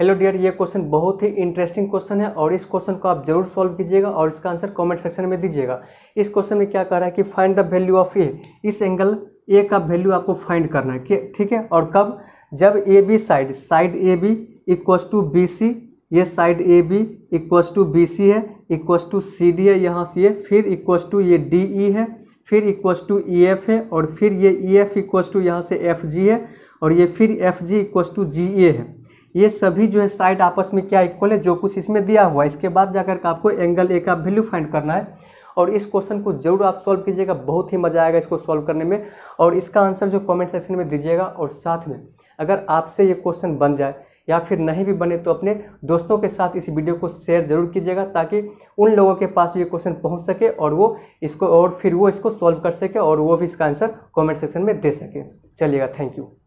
hello dear ये question बहुत ही interesting question है और इस क्वेश्चन को आप जरूर सॉल्व कीजिएगा और इसका आंसर कमेंट सेक्शन में दीजिएगा इस क्वेश्चन में क्या कर रहा है कि find the value of A इस एंगल ए का वैल्यू आपको फाइंड करना है ठीक है और कब जब A B side side A B equals to B C ये side A B equals to B C है इक्वस टू सी डी है यहाँ से ये फिर इक्वस टू ये डी ई e है फिर इक्वस टू ई एफ है और फिर ये ई एफ इक्वस टू यहाँ से एफ जी है और ये फिर F G equals to G A है ये सभी जो है साइड आपस में क्या इक्वल है जो कुछ इसमें दिया हुआ है इसके बाद जाकर के आपको एंगल ए का वैल्यू फाइंड करना है और इस क्वेश्चन को जरूर आप सॉल्व कीजिएगा बहुत ही मजा आएगा इसको सॉल्व करने में और इसका आंसर जो कमेंट सेक्शन में दीजिएगा और साथ में अगर आपसे ये क्वेश्चन बन जाए या फिर नहीं भी बने तो अपने दोस्तों के साथ इस वीडियो को शेयर जरूर कीजिएगा ताकि उन लोगों के पास भी ये क्वेश्चन पहुंच सके और वो इसको और फिर वो इसको सॉल्व कर सके और वो भी इसका आंसर कमेंट सेक्शन में दे सके चलिएगा थैंक यू